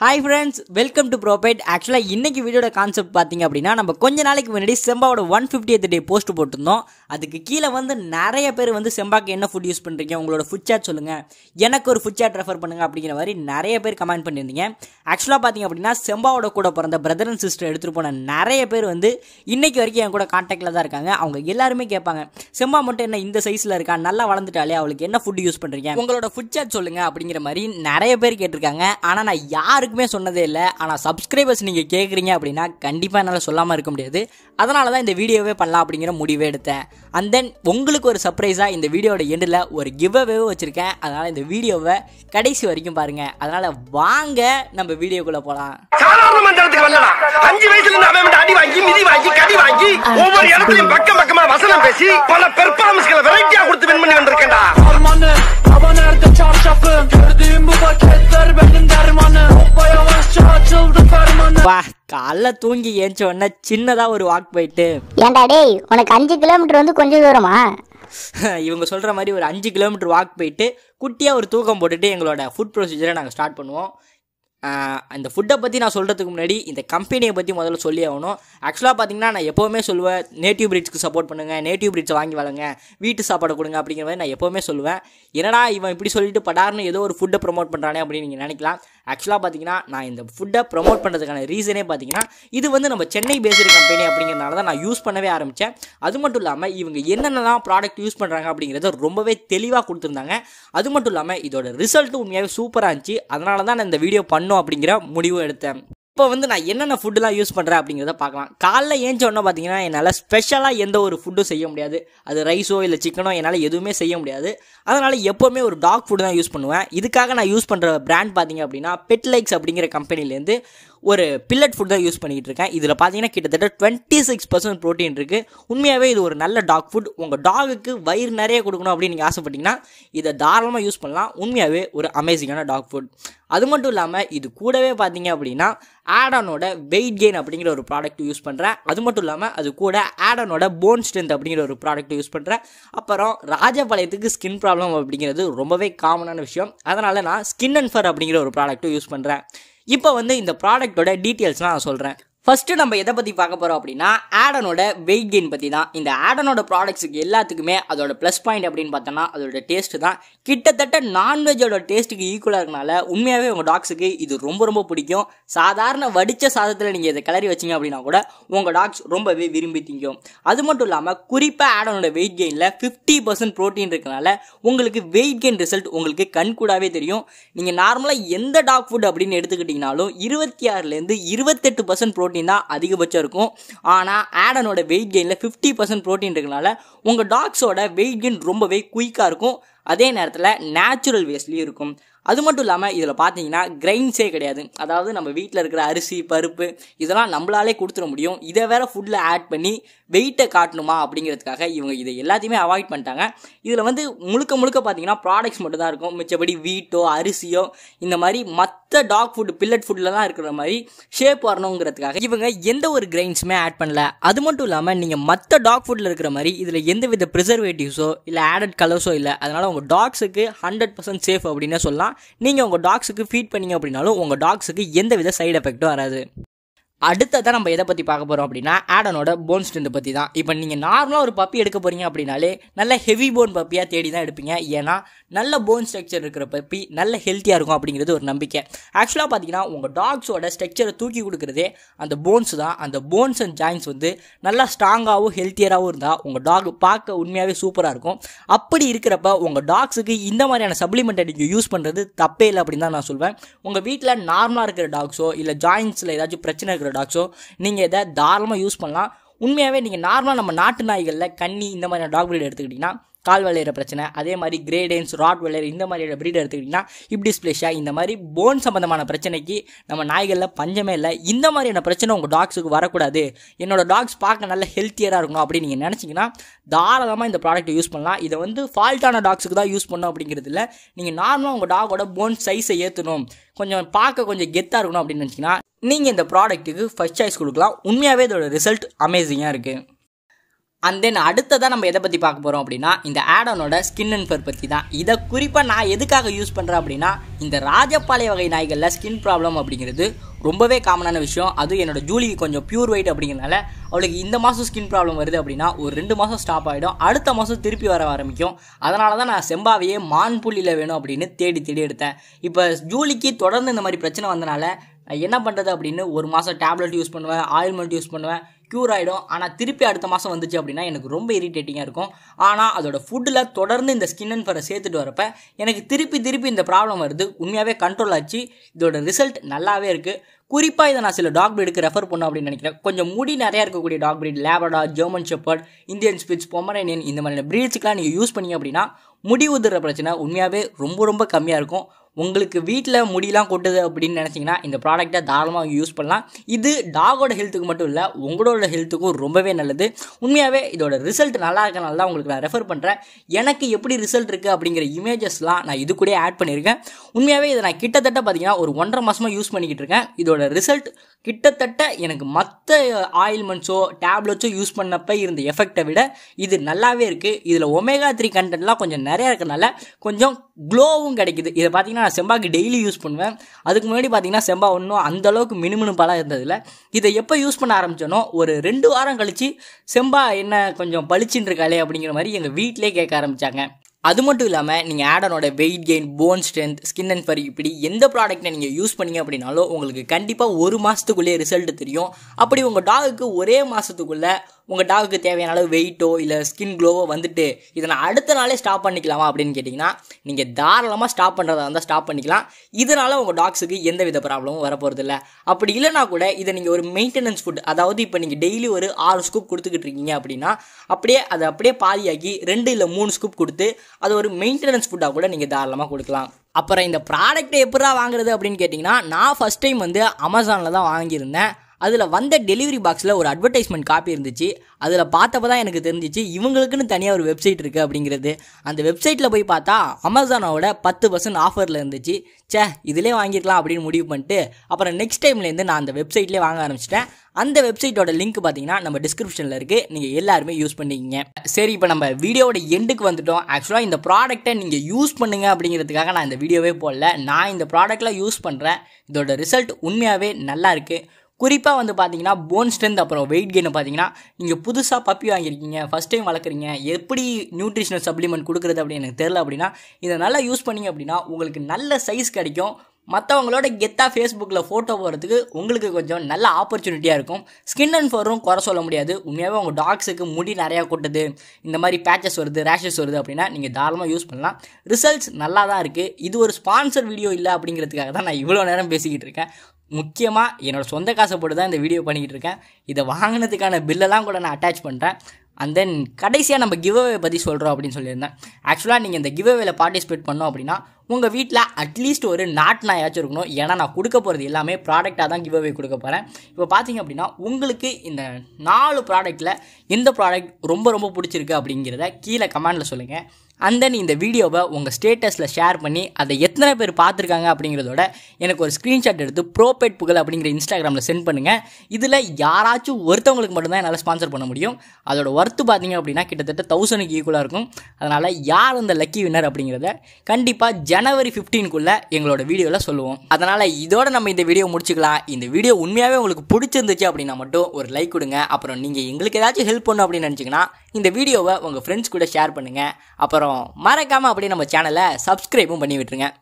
hi friends welcome to ப்ரோபைட் ஆக்சுவலாக இன்றைக்கி வீடியோட கான்செப்ட் பார்த்தீங்க அப்படின்னா நம்ம கொஞ்ச நாளைக்கு முன்னாடி செம்பாவோட ஒன் ஃபிஃப்டி எத் டே போஸ்ட் போட்டிருந்தோம் அதுக்கு கீழே வந்து நிறைய பேர் வந்து செம்பாக்கு என்ன ஃபுட் யூஸ் பண்ணுறீங்க உங்களோட ஃபுட் சாட் சொல்லுங்கள் எனக்கு ஒரு ஃபுட் சாட் ரெஃபர் பண்ணுங்க அப்படிங்கிற மாதிரி நிறைய பேர் கமெண்ட் பண்ணியிருந்தீங்க ஆக்சுவலாக பார்த்தீங்க அப்படின்னா செம்பாவோட கூட பிறந்த பிரதர் அண்ட் சிஸ்டர் எடுத்துகிட்டு போன நிறைய பேர் வந்து இன்றைக்கி வரைக்கும் என் கூட காண்டாக்டில் தான் இருக்காங்க அவங்க எல்லாருமே கேட்பாங்க செம்பா மட்டும் என்ன இந்த சைஸில் இருக்கா நல்லா வளர்ந்துட்டாலே அவளுக்கு என்ன ஃபுட் யூஸ் பண்ணுறீங்க உங்களோட ஃபுட் சாட் சொல்லுங்கள் அப்படிங்கிற மாதிரி நிறைய பேர் கேட்டிருக்காங்க ஆனால் நான் யார் யாருக்குமே சொன்னதே இல்லை ஆனால் சப்ஸ்கிரைபர்ஸ் நீங்கள் கேட்குறீங்க அப்படின்னா கண்டிப்பாக என்னால் சொல்லாமல் இருக்க முடியாது அதனால தான் இந்த வீடியோவே பண்ணலாம் அப்படிங்கிற முடிவே எடுத்தேன் அண்ட் தென் உங்களுக்கு ஒரு சர்ப்ரைஸாக இந்த வீடியோட எண்டில் ஒரு கிவ் அவே வச்சுருக்கேன் அதனால் இந்த வீடியோவை கடைசி வரைக்கும் பாருங்கள் அதனால் வாங்க நம்ம வீடியோக்குள்ளே போகலாம் அஞ்சு வாங்கி மிதி வாங்கி வாங்கி பக்கம் பக்கமா வசனம் பேசி பல பெர்ஃபார்மன்ஸ்களை வெரைட்டியா கொடுத்து வின் பண்ணி வந்திருக்கேன்டா காலைல தூங்கி ஏஞ்ச உடனே சின்னதாக ஒரு வாக் போயிட்டு ஏன்டா டேய் உனக்கு அஞ்சு கிலோமீட்டர் வந்து கொஞ்சம் தூரமா இவங்க சொல்கிற மாதிரி ஒரு அஞ்சு கிலோமீட்டர் வாக் போயிட்டு குட்டியாக ஒரு தூக்கம் போட்டுட்டு எங்களோட ஃபுட் ப்ரொசீஜரை நாங்கள் ஸ்டார்ட் பண்ணுவோம் அந்த ஃபுட்டை பற்றி நான் சொல்கிறதுக்கு முன்னாடி இந்த கம்பெனியை பற்றி முதல்ல சொல்லி ஆகணும் ஆக்சுவலாக பார்த்தீங்கன்னா நான் எப்போவுமே சொல்லுவேன் நேட்டிவ் பிரிட்ஜுக்கு சப்போர்ட் பண்ணுங்கள் நேட்டிவ் பிரிட்ஜை வாங்கி வளங்க வீட்டு சாப்பாடு கொடுங்க அப்படிங்கிற மாதிரி நான் எப்போவுமே சொல்லுவேன் என்னடா இவன் இப்படி சொல்லிட்டு படார்னு ஏதோ ஒரு ஃபுட்டை ப்ரொமோட் பண்ணுறானே அப்படின்னு நீங்கள் நினைக்கலாம் ஆக்சுவலாக பார்த்தீங்கன்னா நான் இந்த ஃபுட்டை ப்ரொமோட் பண்ணுறதுக்கான ரீசனே பார்த்தீங்கன்னா இது வந்து நம்ம சென்னை பேஸ்டு கம்பெனி அப்படிங்கிறதுனால தான் நான் யூஸ் பண்ணவே ஆரம்பித்தேன் அது மட்டும் இல்லாமல் இவங்க என்னென்னலாம் ப்ராடக்ட் யூஸ் பண்ணுறாங்க அப்படிங்கிறத ரொம்பவே தெளிவாக கொடுத்துருந்தாங்க அது மட்டும் இல்லாமல் இதோட ரிசல்ட்டும் உண்மையாகவே சூப்பராக இருந்துச்சு அதனால தான் நான் இந்த வீடியோ பண்ணோம் அப்படிங்கிற முடிவு எடுத்தேன் இப்போ வந்து நான் என்னென்ன ஃபுட்டுலாம் யூஸ் பண்ணுறேன் அப்படிங்கிறத பார்க்கலாம் காலைல ஏஞ்சோன்னா பார்த்தீங்கன்னா என்னால் ஸ்பெஷலாக எந்த ஒரு ஃபுட்டும் செய்ய முடியாது அது ரைஸோ இல்லை சிக்கனோ என்னால் எதுவுமே செய்ய முடியாது அதனால் எப்போவுமே ஒரு டாக் ஃபுட்டு தான் யூஸ் பண்ணுவேன் இதுக்காக நான் யூஸ் பண்ணுற பிராண்ட் பார்த்தீங்க அப்படின்னா பெட் லைக்ஸ் அப்படிங்கிற கம்பெனிலேருந்து ஒரு பில்லட் ஃபுட் தான் யூஸ் பண்ணிக்கிட்டு இருக்கேன் இதில் பார்த்தீங்கன்னா கிட்டத்தட்ட டுவெண்ட்டி சிக்ஸ் பர்சன்ட் ப்ரோட்டீன் இருக்குது உண்மையாகவே இது ஒரு நல்ல டாக் ஃபுட் உங்கள் டாகுக்கு வயிறு நிறைய கொடுக்கணும் அப்படின்னு நீங்கள் ஆசைப்பட்டீங்கன்னா இதை தாராளமாக யூஸ் பண்ணலாம் உண்மையாகவே ஒரு அமேசிங்கான டாக் ஃபுட் அது மட்டும் இல்லாமல் இது கூடவே பார்த்தீங்க அப்படின்னா ஆடானோட வெயிட் கெயின் அப்படிங்கிற ஒரு ப்ராடக்ட் யூஸ் பண்ணுறேன் அது மட்டும் இல்லாமல் அது கூட ஆடானோட போன் ஸ்ட்ரென்த் அப்படிங்கிற ஒரு ப்ராடக்ட் யூஸ் பண்ணுறேன் அப்புறம் ராஜபாளையத்துக்கு ஸ்கின் ப்ராப்ளம் அப்படிங்கிறது ரொம்பவே காமனான விஷயம் அதனால் நான் ஸ்கின் அண்ட் ஃபர் அப்படிங்கிற ஒரு ப்ராடக்ட்டும் யூஸ் பண்ணுறேன் இப்போ வந்து இந்த ப்ராடக்ட்டோட டீட்டெயில்ஸ்லாம் நான் சொல்கிறேன் ஃபர்ஸ்ட் நம்ம எதை பற்றி பார்க்க போகிறோம் அப்படின்னா ஆடனோட வெயிட் கெயின் பற்றி தான் இந்த ஆடனோட ப்ராடக்ட்ஸுக்கு எல்லாத்துக்குமே அதோட ப்ளஸ் பாயிண்ட் அப்படின்னு பார்த்தோன்னா அதோட டேஸ்ட்டு தான் கிட்டத்தட்ட நான்வெஜோட டேஸ்ட்டுக்கு ஈக்குவலாக இருக்கனால உண்மையாகவே உங்கள் டாக்ஸுக்கு இது ரொம்ப ரொம்ப பிடிக்கும் சாதாரண வடித்த சாதத்தில் நீங்கள் இதை கிளறி வச்சிங்க அப்படின்னா கூட உங்கள் டாக்ஸ் ரொம்பவே விரும்பி திங்கும் அது மட்டும் இல்லாமல் குறிப்பாக ஆடனோட வெயிட் கெயினில் ஃபிஃப்டி பர்சன்ட் ப்ரோட்டீன் இருக்கனால உங்களுக்கு வெயிட் கெயின் ரிசல்ட் உங்களுக்கு கண்கூடாவே தெரியும் நீங்கள் நார்மலாக எந்த டாக் ஃபுட் அப்படின்னு எடுத்துக்கிட்டிங்கனாலும் இருபத்தி ஆறுலேருந்து இருபத்தெட்டு பர்சன்ட் ப்ரோட்டீன் ப்ரோட்டீன் தான் அதிகபட்சம் இருக்கும் ஆனால் ஆடனோட வெயிட் கெயினில் ஃபிஃப்டி பர்சன்ட் ப்ரோட்டீன் இருக்கிறனால உங்கள் டாக்ஸோட வெயிட் கெயின் ரொம்பவே குயிக்காக இருக்கும் அதே நேரத்தில் நேச்சுரல் வேஸ்ட்லேயும் இருக்கும் அது மட்டும் இல்லாமல் இதில் பார்த்தீங்கன்னா கிரைன்ஸே கிடையாது அதாவது நம்ம வீட்டில் இருக்கிற அரிசி பருப்பு இதெல்லாம் நம்மளாலே கொடுத்துட முடியும் இதை வேறு ஃபுட்டில் ஆட் பண்ணி வெயிட்டை காட்டணுமா அப்படிங்கிறதுக்காக இவங்க இதை எல்லாத்தையுமே அவாய்ட் பண்ணிட்டாங்க இதில் வந்து முழுக்க முழுக்க பார்த்தீங்கன்னா ப்ராடக்ட்ஸ் மட்டும் தான் இருக்கும் மிச்சபடி வீட்டோ அரிசியோ இந்த மாதிரி மற்ற டாக் ஃபுட் பில்லட் ஃபுட்டில் தான் இருக்கிற மாதிரி ஷேப் வரணுங்கிறதுக்காக இவங்க எந்த ஒரு கிரெயின்ஸுமே ஆட் பண்ணல அது மட்டும் இல்லாமல் நீங்கள் மற்ற டாக் ஃபுட்டில் இருக்கிற மாதிரி இதில் எந்த வித ப்ரிசர்வேட்டிவ்ஸோ இல்லை ஆடட் கலர்ஸோ இல்லை அதனால் உங்கள் டாக்ஸுக்கு ஹண்ட்ரட் பர்சன்ட் சேஃப் அப்படின்னு சொல்லலாம் நீங்கள் உங்கள் டாக்ஸுக்கு ஃபீட் பண்ணீங்க அப்படின்னாலும் உங்கள் டாக்ஸுக்கு எந்த வித சைடு எஃபெக்ட்டும் வராது அடுத்ததான் நம்ம எதை பற்றி பார்க்க போகிறோம் அப்படின்னா ஆடனோட போன் ஸ்ட்ரென்த் பற்றி தான் இப்போ நீங்கள் நார்மலாக ஒரு பப்பி எடுக்க போகிறீங்க அப்படின்னாலே நல்ல ஹெவி போன் பப்பியாக தேடி தான் எடுப்பீங்க ஏன்னா நல்ல போன் ஸ்ட்ரக்சர் இருக்கிற பப்பி நல்ல ஹெல்த்தியாக இருக்கும் அப்படிங்கிறது ஒரு நம்பிக்கை ஆக்சுவலாக பார்த்தீங்கன்னா உங்கள் டாக்ஸோட ஸ்ட்ரக்சரை தூக்கி கொடுக்குறதே அந்த போன்ஸ் தான் அந்த போன்ஸ் அண்ட் ஜாயின்ஸ் வந்து நல்லா ஸ்ட்ராங்காகவும் ஹெல்த்தியராகவும் இருந்தால் உங்கள் டாக் பார்க்க உண்மையாகவே சூப்பராக இருக்கும் அப்படி இருக்கிறப்ப உங்கள் டாக்ஸுக்கு இந்த மாதிரியான சப்ளிமெண்ட்டை நீங்கள் யூஸ் பண்ணுறது தப்பே இல்லை அப்படின்னு தான் நான் சொல்வேன் உங்கள் வீட்டில் நார்மலாக இருக்கிற டாக்ஸோ இல்லை ஜாயின்ஸில் ஏதாச்சும் பிரச்சனை இருக்கிற டாக்ஸோ நீங்கள் இதை தாராளமாக யூஸ் பண்ணலாம் உண்மையாகவே நீங்கள் நார்மலாக நம்ம நாட்டு நாய்களில் கன்னி இந்த மாதிரியான டாக் ப்ரீட் எடுத்துக்கிட்டிங்கன்னா கால் வளையிற பிரச்சனை அதே மாதிரி கிரேடேன்ஸ் ராட் வளையர் இந்த மாதிரியான ப்ரீட் எடுத்துக்கிட்டிங்கன்னா டிஸ்பிளேஷா இந்த மாதிரி போன் சம்மந்தமான பிரச்சனைக்கு நம்ம நாய்களில் பஞ்சமே இல்லை இந்த மாதிரியான பிரச்சனை உங்கள் டாக்ஸுக்கு வரக்கூடாது என்னோடய டாக்ஸ் பார்க்க நல்ல ஹெல்த்தியராக இருக்கணும் அப்படின்னு நீங்கள் நினச்சிங்கன்னா தாராளமாக இந்த ப்ராடக்ட்டை யூஸ் பண்ணலாம் இதை வந்து ஃபால்ட்டான டாக்ஸுக்கு தான் யூஸ் பண்ணணும் அப்படிங்கிறது இல்லை நீங்கள் நார்மலாக உங்கள் டாகோட போன் சைஸை ஏற்றணும் கொஞ்சம் பார்க்க கொஞ்சம் கெத்தாக இருக்கணும் அப்படின்னு நினச்சிங்கன்னா நீங்கள் இந்த ப்ராடக்ட்டுக்கு ஃபஸ்ட் சாய்ஸ் கொடுக்கலாம் உண்மையாகவே இதோட ரிசல்ட் அமேசிங்காக இருக்குது அண்ட் தென் அடுத்ததாக நம்ம எதை பற்றி பார்க்க போகிறோம் அப்படின்னா இந்த ஆடனோட ஸ்கின் அண்ட் ஃபர் பற்றி தான் இதை குறிப்பாக நான் எதுக்காக யூஸ் பண்ணுறேன் அப்படின்னா இந்த ராஜப்பாளைய வகை நாய்களில் ஸ்கின் ப்ராப்ளம் அப்படிங்கிறது ரொம்பவே காமனான விஷயம் அதுவும் என்னோட ஜூலி கொஞ்சம் பியூர் ஒயிட் அப்படிங்கிறனால அவளுக்கு இந்த மாதம் ஸ்கின் ப்ராப்ளம் வருது அப்படின்னா ஒரு ரெண்டு மாதம் ஸ்டாப் ஆகிடும் அடுத்த மாதம் திருப்பி வர ஆரம்பிக்கும் அதனால தான் நான் செம்பாவையே மான் புள்ளியில் வேணும் அப்படின்னு தேடி தேடி எடுத்தேன் இப்போ ஜூலிக்கு தொடர்ந்து இந்த மாதிரி பிரச்சனை வந்தனால என்ன பண்ணுறது அப்படின்னு ஒரு மாதம் டேப்லெட் யூஸ் பண்ணுவேன் ஆயில்மெண்ட் யூஸ் பண்ணுவேன் க்யூர் ஆகிடும் ஆனால் திருப்பி அடுத்த மாதம் வந்துச்சு அப்படின்னா எனக்கு ரொம்ப இரிட்டேட்டிங்காக இருக்கும் ஆனால் அதோட ஃபுட்டில் தொடர்ந்து இந்த ஸ்கின் அண்ட் ஃபரை சேர்த்துட்டு வரப்ப எனக்கு திருப்பி திருப்பி இந்த ப்ராப்ளம் வருது உண்மையாகவே கண்ட்ரோல் ஆச்சு இதோட ரிசல்ட் நல்லாவே இருக்குது குறிப்பாக இதை நான் சில டாக் ப்ரீடுக்கு ரெஃபர் பண்ணோம் அப்படின்னு நினைக்கிறேன் கொஞ்சம் முடி நிறையா இருக்கக்கூடிய டாக் ப்ரீட் லேபடா German shepherd Indian spitz Pomeranian இந்த மாதிரியான ப்ரீட்ஸுக்கெலாம் நீங்கள் யூஸ் பண்ணி அப்படின்னா முடி உதிர பிரச்சனை உண்மையாகவே ரொம்ப ரொம்ப கம்மியாக இருக்கும் உங்களுக்கு வீட்டில் முடியெலாம் கொட்டுது அப்படின்னு நினச்சிங்கன்னா இந்த ப்ராடக்ட்டை தாராளமாக யூஸ் பண்ணலாம் இது டாகோட ஹெல்த்துக்கு மட்டும் இல்லை உங்களோட ஹெல்த்துக்கும் ரொம்பவே நல்லது உண்மையாகவே இதோட ரிசல்ட் நல்லா இருக்கனால தான் உங்களுக்கு நான் ரெஃபர் பண்ணுறேன் எனக்கு எப்படி ரிசல்ட் இருக்குது அப்படிங்கிற இமேஜஸ்லாம் நான் இது கூட ஆட் பண்ணியிருக்கேன் உண்மையாகவே இதை நான் கிட்டத்தட்ட பார்த்தீங்கன்னா ஒரு ஒன்றரை மாதமாக யூஸ் பண்ணிக்கிட்டு இருக்கேன் இதோட ரிசல்ட் கிட்டத்தட்ட எனக்கு மற்ற ஆயில்மெண்ட்ஸோ டேப்லெட்ஸோ யூஸ் பண்ணப்போ இருந்த எஃபெக்டை விட இது நல்லாவே இருக்குது இதில் ஒமேகா த்ரீ கண்டென்ட்லாம் கொஞ்சம் நிறையா இருக்கனால கொஞ்சம் க்ளோவும் கிடைக்குது இதை பார்த்தீங்கன்னா நான் செம்பாக்கு டெய்லி யூஸ் பண்ணுவேன் அதுக்கு முன்னாடி பார்த்தீங்கன்னா செம்பா ஒன்றும் அந்தளவுக்கு மினுமினுப்பாலாம் இருந்ததில்ல இதை எப்போ யூஸ் பண்ண ஆரம்பித்தனோ ஒரு ரெண்டு வாரம் கழித்து செம்பா என்ன கொஞ்சம் பளிச்சுன்னு இருக்காளே அப்படிங்கிற மாதிரி எங்கள் வீட்டிலே கேட்க ஆரம்பித்தாங்க அது மட்டும் இல்லாமல் நீங்கள் ஆடனோட weight gain bone strength skin and fur இப்படி எந்த ப்ராடக்ட்டை நீங்கள் யூஸ் பண்ணீங்க அப்படின்னாலும் உங்களுக்கு கண்டிப்பாக ஒரு மாதத்துக்குள்ளேயே ரிசல்ட் தெரியும் அப்படி உங்கள் டாகுக்கு ஒரே மாதத்துக்குள்ளே உங்கள் டாகுக்கு தேவையான அளவு வெயிட்டோ இல்லை ஸ்கின் க்ளோவோ வந்துட்டு இதை நான் அடுத்த நாளே ஸ்டாப் பண்ணிக்கலாமா அப்படின்னு கேட்டிங்கன்னா நீங்கள் தாராளமாக ஸ்டாப் பண்ணுறதா இருந்தால் ஸ்டாப் பண்ணிக்கலாம் இதனால் உங்கள் டாக்ஸுக்கு எந்த வித ப்ராப்ளமும் வரப்போகிறது இல்லை அப்படி இல்லைனா கூட இதை நீங்கள் ஒரு மெயின்டெனன்ஸ் ஃபுட் அதாவது இப்போ நீங்கள் டெய்லி ஒரு ஆறு ஸ்கூப் கொடுத்துக்கிட்டு இருக்கீங்க அப்படின்னா அப்படியே அதை அப்படியே பாதியாக்கி ரெண்டு இல்லை மூணு ஸ்கூப் கொடுத்து அது ஒரு மெயின்டெனன்ஸ் ஃபுட்டாக கூட நீங்கள் தாராளமாக கொடுக்கலாம் அப்புறம் இந்த ப்ராடக்ட்டை எப்படா வாங்குறது அப்படின்னு கேட்டிங்கன்னா நான் ஃபஸ்ட் டைம் வந்து அமேசானில் தான் வாங்கியிருந்தேன் அதில் வந்த டெலிவரி பாக்ஸில் ஒரு அட்வர்டைஸ்மெண்ட் காப்பி இருந்துச்சு அதில் பார்த்தப்ப தான் எனக்கு தெரிஞ்சிச்சு இவங்களுக்குன்னு தனியாக ஒரு வெப்சைட் இருக்குது அப்படிங்கிறது அந்த வெப்சைட்டில் போய் பார்த்தா அமேசானோட பத்து பர்சன்ட் ஆஃபரில் இருந்துச்சு சே இதிலே வாங்கிக்கலாம் அப்படின்னு முடிவு பண்ணிட்டு அப்புறம் நெக்ஸ்ட் டைம்லேருந்து நான் அந்த வெப்சைட்லேயே வாங்க ஆரம்பிச்சிட்டேன் அந்த வெப்சைட்டோட லிங்க் பார்த்தீங்கன்னா நம்ம டிஸ்கிரிப்ஷனில் இருக்குது நீங்கள் எல்லாருமே யூஸ் பண்ணிக்கிங்க சரி இப்போ நம்ம வீடியோட எண்டுக்கு வந்துட்டோம் ஆக்சுவலாக இந்த ப்ராடக்ட்டை நீங்கள் யூஸ் பண்ணுங்கள் அப்படிங்கிறதுக்காக நான் இந்த வீடியோவே போடல நான் இந்த ப்ராடக்ட்லாம் யூஸ் பண்ணுறேன் இதோட ரிசல்ட் உண்மையாகவே நல்லா இருக்குது குறிப்பாக வந்து பார்த்தீங்கன்னா போன் ஸ்ட்ரென்த் அப்புறம் வெயிட் கெயினை பார்த்தீங்கன்னா நீங்கள் புதுசாக பப்பி வாங்கியிருக்கீங்க ஃபஸ்ட் டைம் வளர்க்குறீங்க எப்படி நியூட்ரிஷனல் சப்ளிமெண்ட் கொடுக்குறது அப்படின்னு எனக்கு தெரில அப்படின்னா இதை நல்லா யூஸ் பண்ணிங்க அப்படின்னா உங்களுக்கு நல்ல சைஸ் கிடைக்கும் மற்றவங்களோட கெத்தாக ஃபேஸ்புக்கில் ஃபோட்டோ போகிறதுக்கு உங்களுக்கு கொஞ்சம் நல்ல ஆப்பர்ச்சுனிட்டியாக இருக்கும் ஸ்கின் அண்ட் ஃபோரும் குறை சொல்ல முடியாது உண்மையாகவே உங்கள் டாக்ஸுக்கு முடி நிறையா கொட்டுது இந்த மாதிரி பேச்சஸ் வருது ரேஷஸ் வருது அப்படின்னா நீங்கள் தாராளமாக யூஸ் பண்ணலாம் ரிசல்ட்ஸ் நல்லா தான் இருக்குது இது ஒரு ஸ்பான்சர் வீடியோ இல்லை அப்படிங்கிறதுக்காக தான் நான் இவ்வளோ நேரம் பேசிக்கிட்டு இருக்கேன் முக்கியமாக என்னோடய சொந்த காசை போட்டு தான் இந்த வீடியோ பண்ணிக்கிட்டு இருக்கேன் இதை வாங்கினதுக்கான பில்லெல்லாம் கூட நான் அட்டாச் பண்ணுறேன் அண்ட் தென் கடைசியாக நம்ம கிவ்அவே பற்றி சொல்கிறோம் அப்படின்னு சொல்லியிருந்தேன் ஆக்சுவலாக நீங்கள் இந்த கிவ்அவேல பார்ட்டிசிபேட் பண்ணோம் அப்படின்னா உங்கள் வீட்டில் அட்லீஸ்ட் ஒரு நாட்டினாயாச்சும் இருக்கணும் ஏன்னா நான் கொடுக்க போகிறது எல்லாமே ப்ராடக்டாக தான் கிவ்அவே கொடுக்க போகிறேன் இப்போ பார்த்தீங்க அப்படின்னா உங்களுக்கு இந்த நாலு ப்ராடக்ட்டில் எந்த ப்ராடக்ட் ரொம்ப ரொம்ப பிடிச்சிருக்கு அப்படிங்கிறத கீழே கமெண்டில் சொல்லுங்கள் அண்ட் தென் இந்த வீடியோவை உங்கள் ஸ்டேட்டஸில் ஷேர் பண்ணி அதை எத்தனை பேர் பார்த்துருக்காங்க அப்படிங்கிறதோட எனக்கு ஒரு ஸ்க்ரீன்ஷாட் எடுத்து ப்ரோபேட் புகழ் அப்படிங்கிற இன்ஸ்டாகிராமில் சென்ட் பண்ணுங்கள் இதில் யாராச்சும் ஒருத்தவங்களுக்கு மட்டும்தான் என்னால் ஸ்பான்சர் பண்ண முடியும் அதோட ஒர்த்து பார்த்தீங்க அப்படின்னா கிட்டத்தட்ட தௌசண்ட்க்கு ஈக்குவலாக இருக்கும் அதனால் யார் அந்த லக்கி வின்னர் அப்படிங்கிறத கண்டிப்பாக ஜனவரி ஃபிஃப்டீனுக்குள்ளே எங்களோட வீடியோவில் சொல்லுவோம் அதனால் இதோட நம்ம இந்த வீடியோ முடிச்சுக்கலாம் இந்த வீடியோ உண்மையாகவே உங்களுக்கு பிடிச்சிருந்துச்சு அப்படின்னா மட்டும் ஒரு லைக் கொடுங்க அப்புறம் நீங்கள் எங்களுக்கு ஏதாச்சும் ஹெல்ப் பண்ணும் அப்படின்னு நினச்சிங்கன்னா இந்த வீடியோவை உங்கள் ஃப்ரெண்ட்ஸ் கூட ஷேர் பண்ணுங்கள் அப்புறம் மறக்காமல் அப்படியே நம்ம சேனலை சப்ஸ்கிரைபும் பண்ணி விட்டுருங்க